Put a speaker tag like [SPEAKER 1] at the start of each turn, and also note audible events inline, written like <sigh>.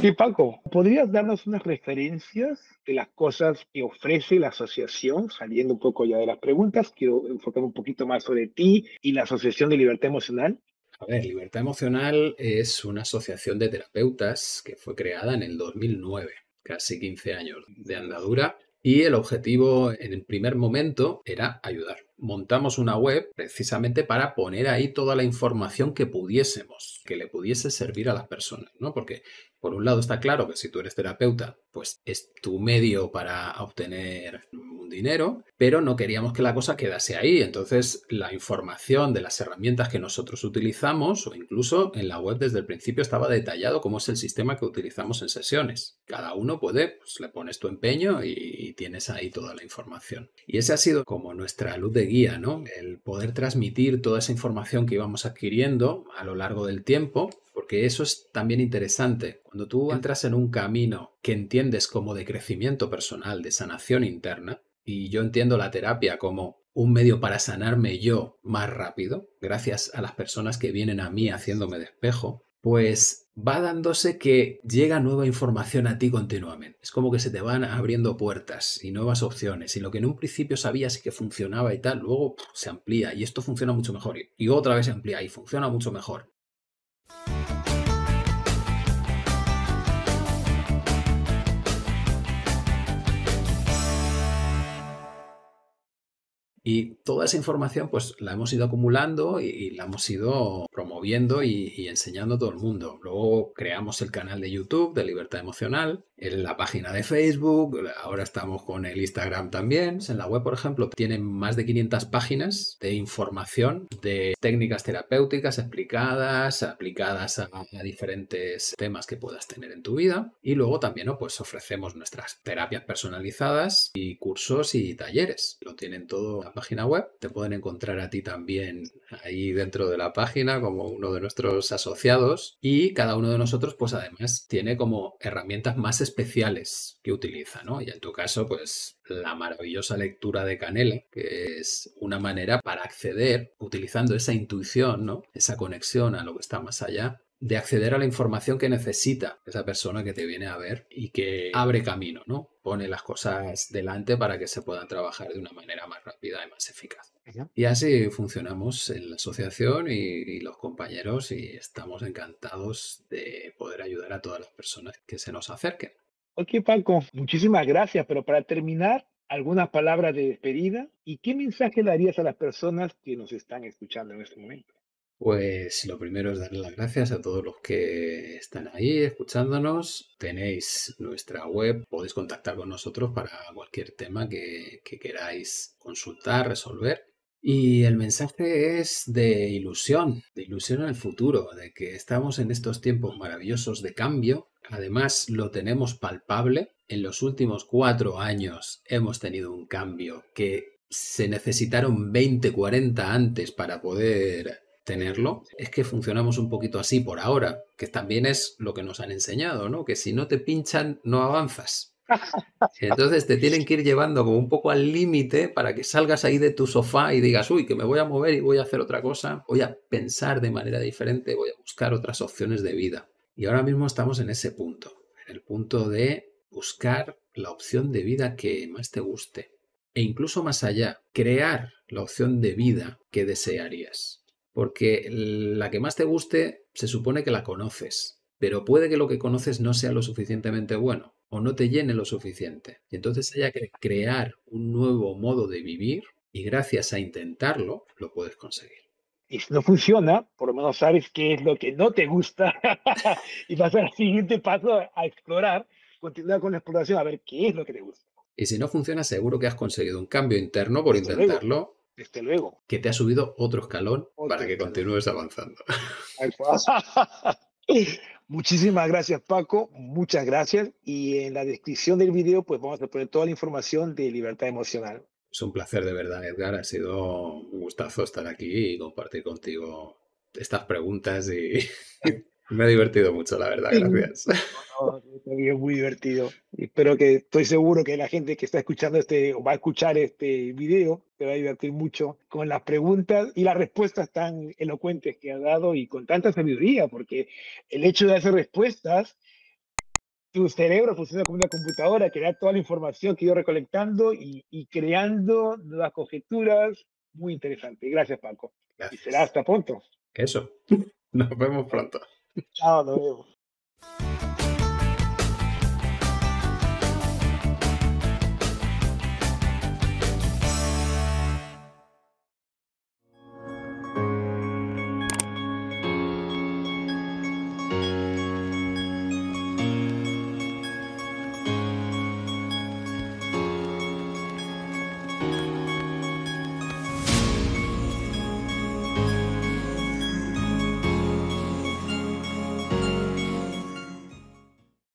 [SPEAKER 1] Sí, Paco, ¿podrías darnos unas referencias de las cosas que ofrece la asociación? Saliendo un poco ya de las preguntas, quiero enfocar un poquito más sobre ti y la Asociación
[SPEAKER 2] de Libertad Emocional. A ver, Libertad Emocional es una asociación de terapeutas que fue creada en el 2009, casi 15 años de andadura, y el objetivo en el primer momento era ayudar montamos una web precisamente para poner ahí toda la información que pudiésemos, que le pudiese servir a las personas, ¿no? Porque por un lado está claro que si tú eres terapeuta, pues es tu medio para obtener dinero, pero no queríamos que la cosa quedase ahí. Entonces, la información de las herramientas que nosotros utilizamos, o incluso en la web desde el principio estaba detallado cómo es el sistema que utilizamos en sesiones. Cada uno puede, pues le pones tu empeño y tienes ahí toda la información. Y ese ha sido como nuestra luz de guía, ¿no? El poder transmitir toda esa información que íbamos adquiriendo a lo largo del tiempo porque eso es también interesante. Cuando tú entras en un camino que entiendes como de crecimiento personal, de sanación interna, y yo entiendo la terapia como un medio para sanarme yo más rápido, gracias a las personas que vienen a mí haciéndome despejo, pues va dándose que llega nueva información a ti continuamente. Es como que se te van abriendo puertas y nuevas opciones. Y lo que en un principio sabías que funcionaba y tal, luego se amplía y esto funciona mucho mejor. Y otra vez se amplía y funciona mucho mejor. Y toda esa información pues la hemos ido acumulando y, la hemos ido promoviendo y, enseñando a todo el mundo. Luego creamos el canal de YouTube de Libertad Emocional, en la página de Facebook, ahora estamos con el Instagram también. En la web, por ejemplo, tienen más de 500 páginas de información de técnicas terapéuticas explicadas, aplicadas a, diferentes temas que puedas tener en tu vida. Y luego también pues ofrecemos nuestras terapias personalizadas y cursos y talleres. Lo tienen todo página web. Te pueden encontrar a ti también ahí dentro de la página como uno de nuestros asociados y cada uno de nosotros pues además tiene como herramientas más especiales que utiliza, ¿no? Y en tu caso pues la maravillosa lectura de Canela que es una manera para acceder utilizando esa intuición, ¿no? Esa conexión a lo que está más allá de acceder a la información que necesita esa persona que te viene a ver y que abre camino, ¿no? Pone las cosas delante para que se puedan trabajar de una manera más rápida y más eficaz. Y así funcionamos en la asociación y, los compañeros y estamos encantados de poder ayudar a todas las personas que se nos acerquen.
[SPEAKER 1] Ok, Paco, muchísimas gracias, pero para terminar, algunas palabras de despedida y qué mensaje darías a las personas que nos están escuchando en este
[SPEAKER 2] momento. Pues lo primero es darle las gracias a todos los que están ahí escuchándonos. Tenéis nuestra web, podéis contactar con nosotros para cualquier tema que, queráis consultar, resolver. Y el mensaje es de ilusión, de ilusión en el futuro, de que estamos en estos tiempos maravillosos de cambio. Además, lo tenemos palpable. En los últimos cuatro años hemos tenido un cambio que se necesitaron 20, 40 antes para poder tenerlo, es que funcionamos un poquito así por ahora, que también es lo que nos han enseñado, ¿no? Que si no te pinchan, no avanzas. <laughs> Entonces te tienen que ir llevando como un poco al límite para que salgas ahí de tu sofá y digas, uy, que me voy a mover y voy a hacer otra cosa, voy a pensar de manera diferente, voy a buscar otras opciones de vida. Y ahora mismo estamos en ese punto, en el punto de buscar la opción de vida que más te guste e incluso más allá, crear la opción de vida que desearías. Porque la que más te guste se supone que la conoces, pero puede que lo que conoces no sea lo suficientemente bueno o no te llene lo suficiente. Y entonces haya que crear un nuevo modo de vivir y gracias a intentarlo lo puedes conseguir. Y
[SPEAKER 1] si no funciona,
[SPEAKER 2] por lo menos sabes qué es lo que no te gusta <laughs> y vas al siguiente
[SPEAKER 1] paso a explorar, continuar con la exploración a ver qué es lo que te gusta.
[SPEAKER 2] Y si no funciona, seguro que has conseguido un cambio interno por intentarlo desde luego. Que te ha subido otro escalón para que continúes avanzando. <laughs>
[SPEAKER 1] <laughs> Muchísimas gracias, Paco. Muchas gracias. Y en la descripción del video, pues vamos a poner toda la información de libertad
[SPEAKER 2] emocional. Es un placer de verdad, Edgar. Ha sido un gustazo estar aquí y compartir contigo estas preguntas y <laughs> me ha divertido mucho, la verdad. Gracias
[SPEAKER 1] es muy divertido. Espero que, estoy seguro que la gente que está escuchando este, o va a escuchar este video, se va a divertir mucho con las preguntas y las respuestas tan elocuentes que ha dado y con tanta sabiduría, porque el hecho de hacer respuestas tu cerebro funciona como una computadora que da toda la información que yo recolectando y, creando nuevas conjeturas. Muy interesante. Gracias, Paco. Y será hasta pronto.
[SPEAKER 2] Eso. <laughs> Nos vemos pronto.
[SPEAKER 1] Chao, nos vemos.